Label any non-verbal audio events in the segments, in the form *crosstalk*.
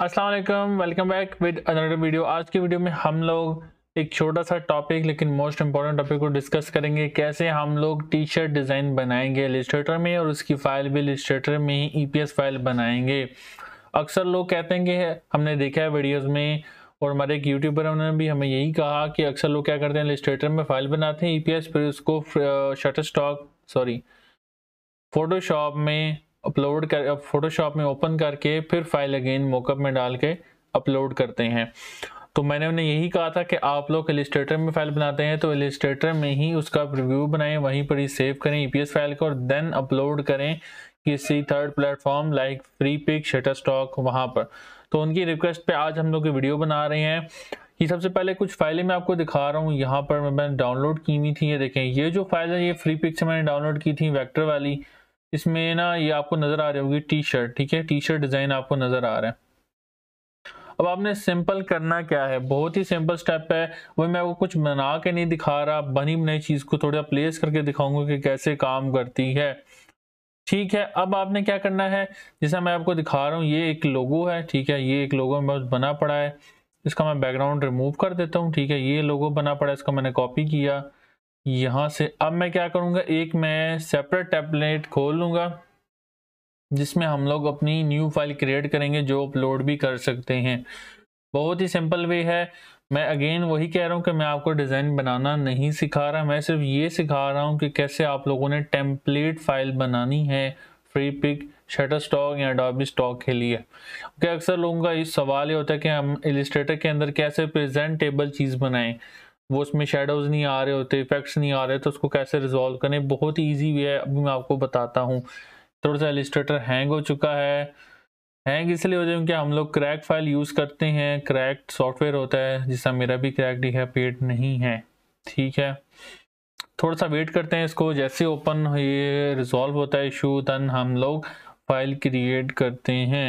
अस्सलाम वालेकुम welcome back with another video आज की वीडियो में हम लोग एक छोटा सा टॉपिक लेकिन मोस्ट इंपॉर्टेंट टॉपिक को डिस्कस करेंगे कैसे हम लोग टी शर्ट डिज़ाइन बनाएंगे इलिस्ट्रेटर में और उसकी फ़ाइल भी इलिस्ट्रेटर में ही ई e फाइल बनाएंगे अक्सर लोग कहते हैं कि हमने देखा है वीडियोज़ में और हमारे एक यूट्यूबर उन्होंने भी हमें यही कहा कि अक्सर लोग क्या करते हैं इलिस्ट्रेटर में फ़ाइल बनाते हैं ई e फिर उसको शटर स्टॉक सॉरी फोटोशॉप में अपलोड कर फोटोशॉप में ओपन करके फिर फाइल अगेन मोकअप में डाल के अपलोड करते हैं तो मैंने उन्हें यही कहा था कि आप लोग एलिस्ट्रेटर में फाइल बनाते हैं तो एलिस्ट्रेटर में ही उसका रिव्यू बनाएं वहीं पर ही सेव करें ई e फाइल को और देन अपलोड करें किसी third platform like Freepik Shutterstock वहाँ पर तो उनकी रिक्वेस्ट पे आज हम लोग की वीडियो बना रहे हैं ये सबसे पहले कुछ फाइलें मैं आपको दिखा रहा हूँ यहाँ पर मैंने डाउनलोड की हुई थी ये देखें ये जो फाइल है ये फ्री पिक से मैंने डाउनलोड की थी वैक्टर वाली इसमें ना ये आपको नज़र आ रही होगी टी शर्ट ठीक है टी शर्ट डिज़ाइन आपको नज़र आ रहा है अब आपने सिंपल करना क्या है बहुत ही सिंपल स्टेप है वही मैं आपको कुछ बना के नहीं दिखा रहा बनी बनाई चीज़ को थोड़ा प्लेस करके दिखाऊंगा कि कैसे काम करती है ठीक है अब आपने क्या करना है जैसा मैं आपको दिखा रहा हूँ ये एक लोगो है ठीक है ये एक लोगो में बना पड़ा है इसका मैं बैकग्राउंड रिमूव कर देता हूँ ठीक है ये लोगो बना पड़ा है इसका मैंने कॉपी किया यहाँ से अब मैं क्या करूँगा एक मैं सेपरेट टेबलेट खोल लूँगा जिसमें हम लोग अपनी न्यू फाइल क्रिएट करेंगे जो अपलोड भी कर सकते हैं बहुत ही सिंपल वे है मैं अगेन वही कह रहा हूँ कि मैं आपको डिज़ाइन बनाना नहीं सिखा रहा मैं सिर्फ ये सिखा रहा हूँ कि कैसे आप लोगों ने टेम्पलेट फाइल बनानी है फ्री पिक शटर स्टॉक या डॉबी स्टॉक के लिए क्योंकि अक्सर लोगों का इस सवाल ये होता है कि हम इलिस्ट्रेटर के अंदर कैसे प्रेजेंटेबल चीज़ बनाएं वो उसमें शेडोज़ नहीं आ रहे होते इफेक्ट्स नहीं आ रहे तो उसको कैसे रिजॉल्व करें बहुत ही ईजी वे है अभी मैं आपको बताता हूँ थोड़ा सा एलिस्ट्रेटर हैंग हो चुका है हैंग इसलिए हो जाए क्योंकि हम लोग क्रैक फाइल यूज़ करते हैं क्रैक सॉफ्टवेयर होता है जिसका मेरा भी क्रैक डी है पेड नहीं है ठीक है थोड़ा सा वेट करते हैं इसको जैसे ओपन ये रिजॉल्व होता है इशू दन हम लोग फाइल क्रिएट करते हैं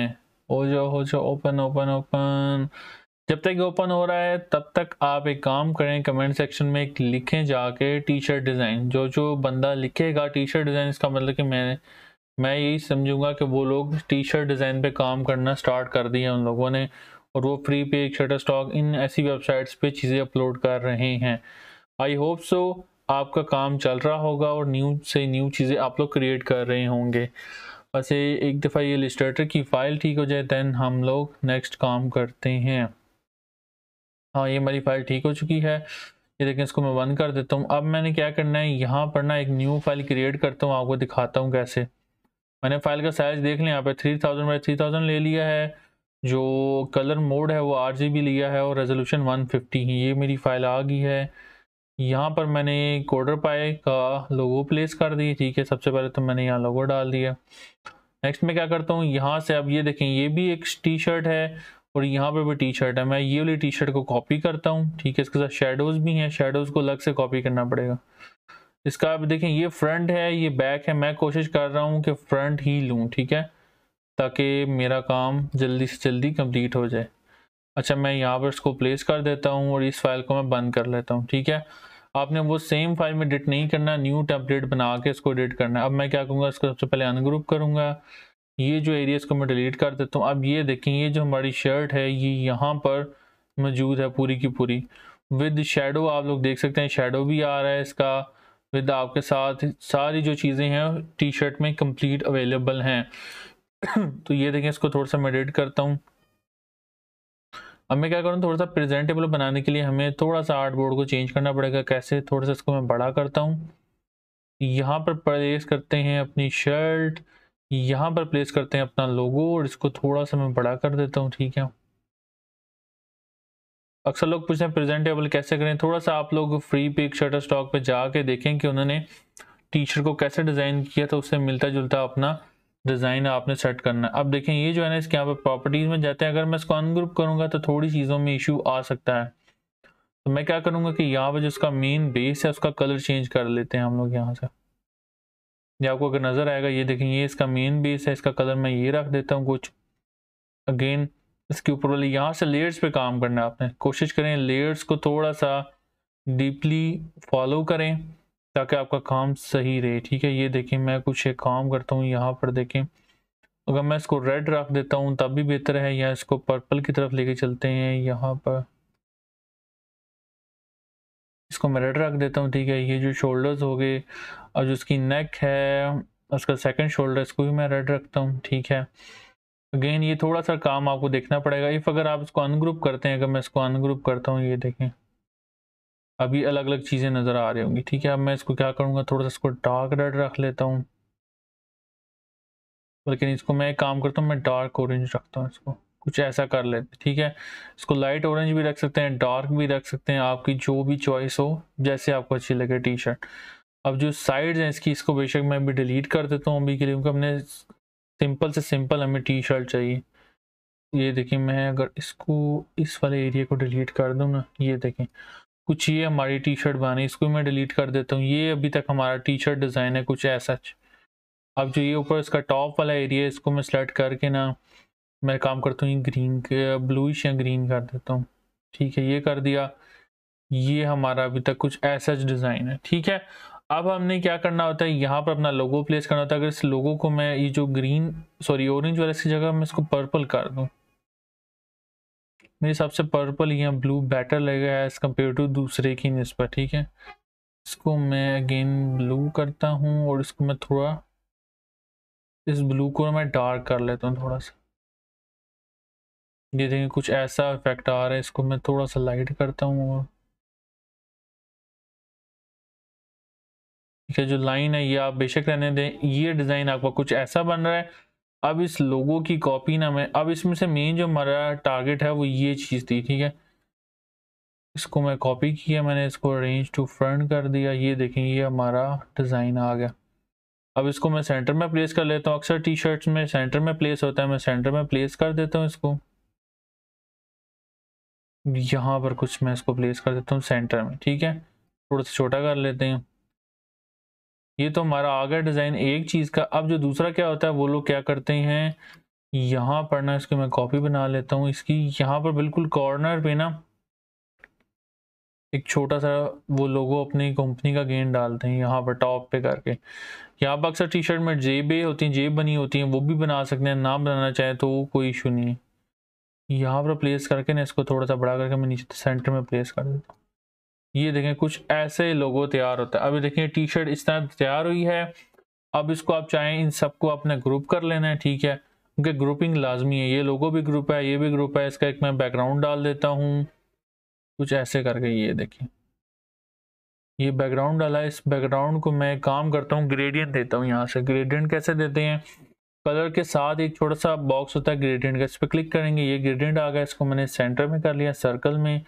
हो जाओ हो जाओ ओपन ओपन ओपन जब तक ओपन हो रहा है तब तक आप एक काम करें कमेंट सेक्शन में एक लिखें जाके टी शर्ट डिज़ाइन जो जो बंदा लिखेगा टी शर्ट डिज़ाइन इसका मतलब कि मैंने मैं यही समझूंगा कि वो लोग टी शर्ट डिज़ाइन पे काम करना स्टार्ट कर दिया उन लोगों ने और वो फ्री पे एक शटर स्टॉक इन ऐसी वेबसाइट्स पे चीज़ें अपलोड कर रहे हैं आई होप सो आपका काम चल रहा होगा और न्यू से न्यू चीज़ें आप लोग क्रिएट कर रहे होंगे बस एक दफ़ा ये लिस्टर की फ़ाइल ठीक हो जाए दैन हम लोग नेक्स्ट काम करते हैं हाँ ये मेरी फाइल ठीक हो चुकी है ये देखें इसको मैं बंद कर देता हूँ अब मैंने क्या करना है यहाँ पर ना एक न्यू फाइल क्रिएट करता हूँ आपको दिखाता हूँ कैसे मैंने फाइल का साइज देख लिया यहाँ पे three thousand by three thousand ले लिया है जो कलर मोड है वो आर जी बी लिया है और रेजोल्यूशन वन फिफ्टी ये मेरी फाइल आ गई है यहाँ पर मैंने कोडर पाए का लोगो प्लेस कर दी ठीक है सबसे पहले तो मैंने यहाँ लोगो डाल दिया नेक्स्ट में क्या करता हूँ यहाँ से अब ये देखें ये भी एक टी शर्ट है और यहाँ पे भी टी शर्ट है मैं ये वाली टी शर्ट को कॉपी करता हूँ ठीक है इसके साथ शेडोज भी हैं शेडोज को अलग से कॉपी करना पड़ेगा इसका आप देखें ये फ्रंट है ये बैक है मैं कोशिश कर रहा हूँ कि फ्रंट ही लूँ ठीक है ताकि मेरा काम जल्दी से जल्दी कंप्लीट हो जाए अच्छा मैं यहाँ पर इसको प्लेस कर देता हूँ और इस फाइल को मैं बंद कर लेता हूँ ठीक है आपने वो सेम फाइल में एडिट नहीं करना न्यू टेम्पलेट बना के इसको एडिट करना है अब मैं क्या करूँगा इसको सबसे पहले अनग्रुप करूँगा ये जो एरियाज को मैं डिलीट कर देता हूँ अब ये देखें ये जो हमारी शर्ट है ये यहाँ पर मौजूद है पूरी की पूरी विद शेडो आप लोग देख सकते हैं शेडो भी आ रहा है इसका विद आपके साथ सारी जो चीज़ें हैं टी शर्ट में कंप्लीट अवेलेबल हैं *clears throat* तो ये देखें इसको थोड़ा सा मैं एडिट करता हूँ अब मैं क्या करूँ थोड़ा सा प्रेजेंटेबल बनाने के लिए हमें थोड़ा सा आर्ट बोर्ड को चेंज करना पड़ेगा कैसे थोड़ा सा इसको मैं बड़ा करता हूँ यहाँ पर प्रेस करते हैं अपनी शर्ट यहाँ पर प्लेस करते हैं अपना लोगो और इसको थोड़ा सा मैं बड़ा कर देता हूँ ठीक है अक्सर लोग पूछते हैं प्रेजेंटेबल कैसे करें थोड़ा सा आप लोग फ्री पिक शटर स्टॉक पर जाके देखें कि उन्होंने टी शर्ट को कैसे डिज़ाइन किया था उससे मिलता जुलता अपना डिज़ाइन आपने सेट करना अब देखें ये जो है ना इसके यहाँ पर प्रॉपर्टीज़ में जाते हैं अगर मैं इसको अनग्रुप करूँगा तो थोड़ी चीज़ों में इशू आ सकता है तो मैं क्या करूँगा कि यहाँ पर जो इसका मेन बेस है उसका कलर चेंज कर लेते हैं हम लोग यहाँ से ये आपको अगर नज़र आएगा ये देखें ये इसका मेन बेस है इसका कलर मैं ये रख देता हूँ कुछ अगेन इसके ऊपर वाले यहाँ से लेयर्स पे काम करना है आपने कोशिश करें लेयर्स को थोड़ा सा डीपली फॉलो करें ताकि आपका काम सही रहे ठीक है ये देखें मैं कुछ एक काम करता हूँ यहाँ पर देखें अगर मैं इसको रेड रख देता हूँ तब भी बेहतर है या इसको पर्पल की तरफ लेके चलते हैं यहाँ पर इसको मैं रेड रख देता हूँ ठीक है ये जो शोल्डर्स हो गए और जो उसकी नेक है उसका सेकंड शोल्डर इसको भी मैं रेड रखता हूँ ठीक है अगेन ये थोड़ा सा काम आपको देखना पड़ेगा इफ़ अगर आप इसको अनग्रुप करते हैं अगर मैं इसको अनग्रुप करता हूँ ये देखें अभी अलग अलग चीज़ें नज़र आ रही होंगी ठीक है अब मैं इसको क्या करूँगा थोड़ा सा इसको डार्क रेड रख लेता हूँ लेकिन इसको मैं एक काम करता हूँ मैं डार्क ऑरेंज रखता हूँ इसको कुछ ऐसा कर लेते ठीक है इसको लाइट ऑरेंज भी रख सकते हैं डार्क भी रख सकते हैं आपकी जो भी चॉइस हो जैसे आपको अच्छी लगे टी शर्ट अब जो साइड्स हैं इसकी इसको बेशक मैं अभी डिलीट कर देता हूँ अभी के लिए क्योंकि हमने सिंपल से सिंपल हमें टी शर्ट चाहिए ये देखिए मैं अगर इसको इस वाले एरिया को डिलीट कर दूँ ना ये देखें कुछ ये हमारी टी शर्ट बनी इसको मैं डिलीट कर देता हूँ ये अभी तक हमारा टी शर्ट डिज़ाइन है कुछ ऐसा अब जो ये ऊपर इसका टॉप वाला एरिया है इसको मैं सेलेक्ट करके ना मैं काम करता हूँ ये ग्रीन ब्लूइश या ग्रीन कर देता हूँ ठीक है ये कर दिया ये हमारा अभी तक कुछ ऐसा डिज़ाइन है ठीक है अब हमने क्या करना होता है यहाँ पर अपना लोगो प्लेस करना होता है अगर इस लोगो को मैं ये जो ग्रीन सॉरी ऑरेंज वाला इसकी जगह मैं इसको पर्पल कर दूँ मेरे हिसाब से पर्पल या ब्लू बेटर लगेगा एज़ कम्पेयर टू दूसरे की इस पर ठीक है इसको मैं अगेन ब्लू करता हूँ और इसको मैं थोड़ा इस ब्लू को मैं डार्क कर लेता हूँ थोड़ा सा ये देखिए कुछ ऐसा इफेक्ट आ रहा है इसको मैं थोड़ा सा लाइट करता हूँ और ठीक है जो लाइन है ये आप बेशक रहने दें ये डिज़ाइन आपका कुछ ऐसा बन रहा है अब इस लोगों की कॉपी ना मैं अब इसमें से मेन जो हमारा टारगेट है वो ये चीज़ थी ठीक है इसको मैं कॉपी किया मैंने इसको अरेंज टू फ्रंट कर दिया ये देखें ये हमारा डिज़ाइन आ गया अब इसको मैं सेंटर में प्लेस कर लेता हूँ अक्सर टी शर्ट्स में सेंटर में प्लेस होता है मैं सेंटर में प्लेस कर देता हूँ इसको यहाँ पर कुछ मैं इसको प्लेस कर देता हूँ सेंटर में ठीक है थोड़ा सा छोटा कर लेते हैं ये तो हमारा आ गया डिज़ाइन एक चीज़ का अब जो दूसरा क्या होता है वो लोग क्या करते हैं यहाँ पर ना इसको मैं कॉपी बना लेता हूँ इसकी यहाँ पर बिल्कुल कॉर्नर पे ना एक छोटा सा वो लोगो अपनी कंपनी का गेंद डालते हैं यहाँ पर टॉप पे करके यहाँ पर अक्सर टी शर्ट में जेबें होती हैं जेब बनी होती हैं वो भी बना सकते हैं ना बनाना चाहे तो कोई इशू नहीं है यहाँ पर प्लेस करके ना इसको थोड़ा सा बड़ा करके मैं नीचे सेंटर में प्लेस कर देता हूँ ये देखें कुछ ऐसे लोगो तैयार होता है अभी देखें टी शर्ट इस तरह तैयार हुई है अब इसको आप चाहें इन सबको अपने ग्रुप कर लेना है ठीक है क्योंकि ग्रुपिंग लाजमी है ये लोगो भी ग्रुप है ये भी ग्रुप है इसका एक मैं बैकग्राउंड डाल देता हूँ कुछ ऐसे करके ये देखें ये बैकग्राउंड डाला है इस बैकग्राउंड को मैं काम करता हूँ ग्रेडियंट देता हूँ यहाँ से ग्रेडियंट कैसे देते हैं कलर के साथ एक छोटा सा बॉक्स होता है ग्रेडियंट का इस पर क्लिक करेंगे ये ग्रेडियंट आ गया इसको मैंने सेंटर में कर लिया सर्कल में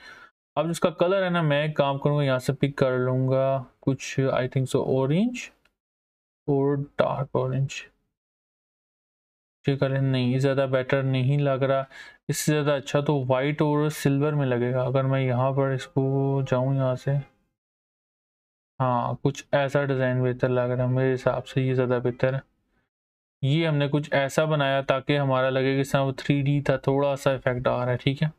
अब इसका कलर है ना मैं एक काम करूँगा यहाँ से पिक कर लूँगा कुछ आई थिंक सो ऑरेंज और डार्क ऑरेंज ये है नहीं ज़्यादा बेटर नहीं लग रहा इससे ज़्यादा अच्छा तो वाइट और सिल्वर में लगेगा अगर मैं यहाँ पर इसको जाऊँ यहाँ से हाँ कुछ ऐसा डिज़ाइन बेहतर लग रहा है मेरे हिसाब से ये ज़्यादा बेहतर है ये हमने कुछ ऐसा बनाया ताकि हमारा लगे कि वो थ्री था थोड़ा सा इफेक्ट आ रहा है ठीक है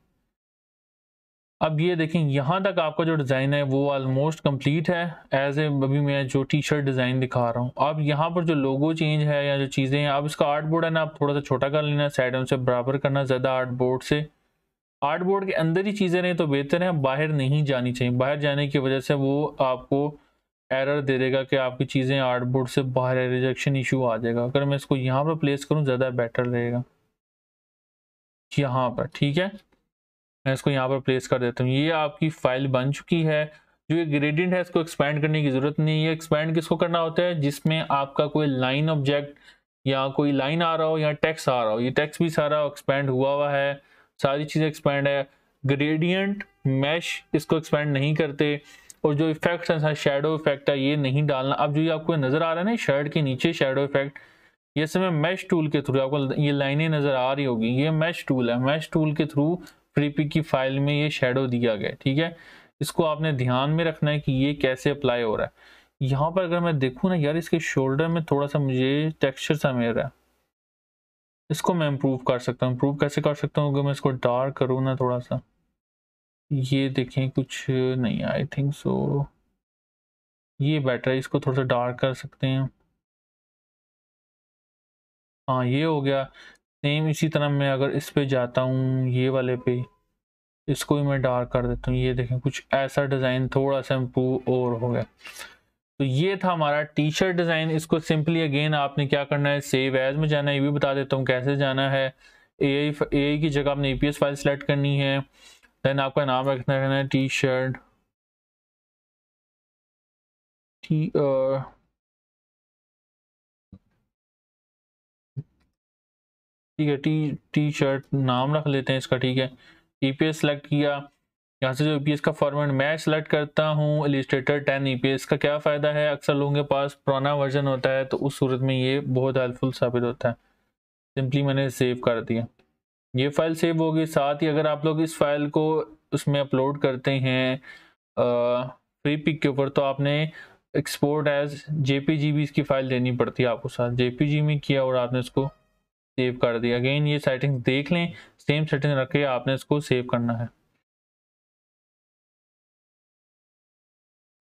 अब ये देखें यहाँ तक आपका जो डिज़ाइन है वो ऑलमोस्ट कंप्लीट है एज ए अभी मैं जो टी शर्ट डिज़ाइन दिखा रहा हूँ अब यहाँ पर जो लोगो चेंज है या जो चीज़ें हैं अब इसका आर्ट बोर्ड है ना आप थोड़ा सा छोटा कर लेना साइडों से बराबर करना ज़्यादा आर्ट बोर्ड से आर्ट बोर्ड के अंदर ही चीज़ें रहें तो बेहतर है बाहर नहीं जानी चाहिए बाहर जाने की वजह से वो आपको एरर दे देगा कि आपकी चीज़ें आर्ट बोर्ड से बाहर रिजेक्शन इशू आ जाएगा अगर मैं इसको यहाँ पर प्लेस करूँ ज़्यादा बेटर रहेगा यहाँ पर ठीक है मैं इसको यहाँ पर प्लेस कर देता हूँ ये आपकी फाइल बन चुकी है जो ये ग्रेडियंट है इसको एक्सपेंड करने की ज़रूरत नहीं है एक्सपेंड किसको करना होता है जिसमें आपका कोई लाइन ऑब्जेक्ट या कोई लाइन आ रहा हो या टैक्स आ रहा हो ये टैक्स भी सारा एक्सपेंड हुआ हुआ है सारी चीज़ें एक्सपेंड है ग्रेडियंट मैश इसको एक्सपेंड नहीं करते और जो इफेक्ट है शेडो इफेक्ट है ये नहीं डालना अब जो ये आपको नज़र आ रहा है ना शर्ट के नीचे शेडो इफेक्ट ये समय मैश टूल के थ्रू आपको ये लाइनें नज़र आ रही होगी ये मैश टूल है मैश टूल के थ्रू प्रीपी की फाइल में ये शेडो दिया गया ठीक है इसको आपने ध्यान में रखना है कि ये कैसे अप्लाई हो रहा है यहाँ पर अगर मैं देखूँ ना यार इसके शोल्डर में थोड़ा सा मुझे टेक्स्चर सा मिल रहा है इसको मैं इम्प्रूव कर सकता हूँ इम्प्रूव कैसे कर सकता हूँ अगर मैं इसको डार्क करूँ ना थोड़ा सा ये देखें कुछ नहीं आई थिंक सो ये बेटर है इसको थोड़ा सा डार्क कर सकते हैं हाँ ये हो गया सेम इसी तरह मैं अगर इस पे जाता हूँ ये वाले पे इसको भी मैं डार्क कर देता हूँ ये देखें कुछ ऐसा डिज़ाइन थोड़ा सा इम्प्रूव और हो गया तो ये था हमारा टी शर्ट डिज़ाइन इसको सिंपली अगेन आपने क्या करना है सेव एज में जाना है ये भी बता देता हूँ कैसे जाना है ए आई ए आई की जगह आपने E P S file select करनी है देन आपका नाम रखना है टी शर्ट टी ठीक है टी टी शर्ट नाम रख लेते हैं इसका ठीक है ई पी एस सेलेक्ट किया यहाँ से जो ई पी एस का फॉर्मेट मैं सेलेक्ट करता हूँ एलिस्टेटर टेन ई का क्या फ़ायदा है अक्सर लोगों के पास पुराना वर्जन होता है तो उस सूरत में ये बहुत हेल्पफुल साबित होता है सिंपली मैंने सेव कर दिया ये फाइल सेव होगी साथ ही अगर आप लोग इस फाइल को उसमें अपलोड करते हैं फ्री पिक के ऊपर तो आपने export as J P G file देनी पड़ती है आपको साथ जे जी में किया और आपने उसको सेव कर दी अगेन ये सेटिंग देख लें सेम सेटिंग रख के आपने इसको सेव करना है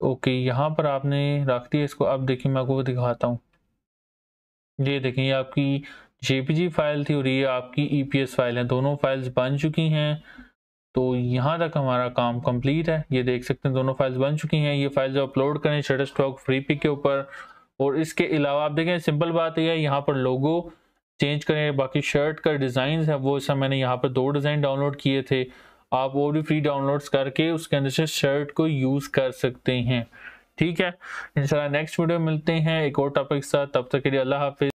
ओके यहाँ पर आपने रख दिया इसको अब देखिए मैं आपको दिखाता हूँ ये देखें ये आपकी जेपीजी फाइल थी और ये आपकी ईपीएस फाइल है दोनों फाइल्स बन चुकी हैं तो यहाँ तक हमारा काम कंप्लीट है ये देख सकते हैं दोनों फाइल्स बन चुकी हैं ये फाइल्स जब अपलोड करें शटर स्टॉक फ्री पिक के ऊपर और इसके अलावा आप देखें सिंपल बात यह है यहाँ पर लोगो चेंज करें बाकी शर्ट का डिज़ाइन है वो इसमें मैंने यहाँ पर दो डिज़ाइन डाउनलोड किए थे आप वो भी फ्री डाउनलोड्स करके उसके अंदर से शर्ट को यूज़ कर सकते हैं ठीक है इंशाल्लाह नेक्स्ट वीडियो मिलते हैं एक और टॉपिक के साथ तब तक के लिए अल्लाह हाफिज़